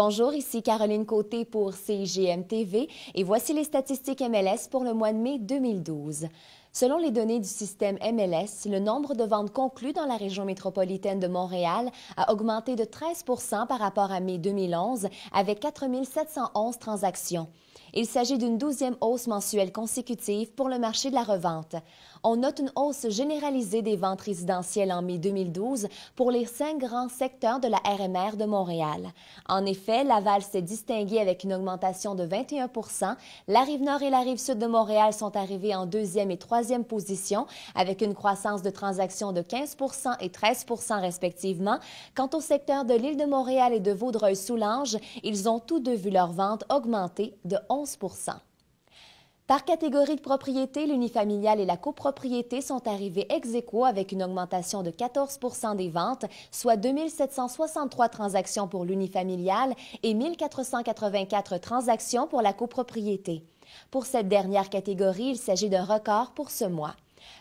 Bonjour, ici Caroline Côté pour CIGM TV et voici les statistiques MLS pour le mois de mai 2012. Selon les données du système MLS, le nombre de ventes conclues dans la région métropolitaine de Montréal a augmenté de 13 par rapport à mai 2011, avec 4 711 transactions. Il s'agit d'une douzième hausse mensuelle consécutive pour le marché de la revente. On note une hausse généralisée des ventes résidentielles en mai 2012 pour les cinq grands secteurs de la RMR de Montréal. En effet, Laval s'est distingué avec une augmentation de 21 La rive nord et la rive sud de Montréal sont arrivés en deuxième et troisième troisième position avec une croissance de transactions de 15 et 13 respectivement. Quant au secteur de l'île de Montréal et de Vaudreuil-Soulanges, ils ont tous deux vu leurs ventes augmenter de 11 par catégorie de propriété, l'unifamilial et la copropriété sont arrivés ex aequo avec une augmentation de 14 des ventes, soit 2763 transactions pour l'unifamilial et 1484 transactions pour la copropriété. Pour cette dernière catégorie, il s'agit d'un record pour ce mois.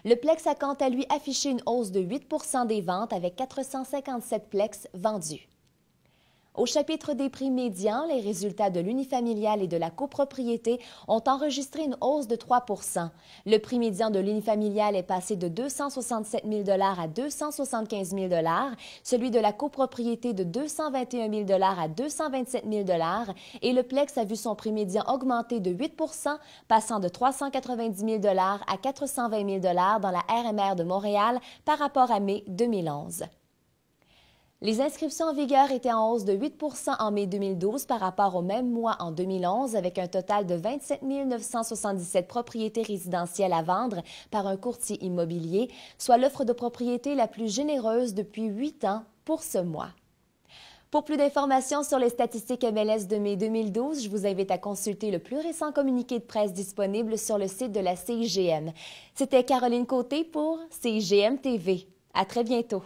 Le Plex a quant à lui affiché une hausse de 8 des ventes avec 457 Plex vendus. Au chapitre des prix médians, les résultats de l'unifamilial et de la copropriété ont enregistré une hausse de 3 Le prix médian de l'unifamilial est passé de 267 000 à 275 000 celui de la copropriété de 221 000 à 227 000 et le Plex a vu son prix médian augmenter de 8 passant de 390 000 à 420 000 dans la RMR de Montréal par rapport à mai 2011. Les inscriptions en vigueur étaient en hausse de 8 en mai 2012 par rapport au même mois en 2011, avec un total de 27 977 propriétés résidentielles à vendre par un courtier immobilier, soit l'offre de propriété la plus généreuse depuis huit ans pour ce mois. Pour plus d'informations sur les statistiques MLS de mai 2012, je vous invite à consulter le plus récent communiqué de presse disponible sur le site de la CIGM. C'était Caroline Côté pour CIGM TV. À très bientôt.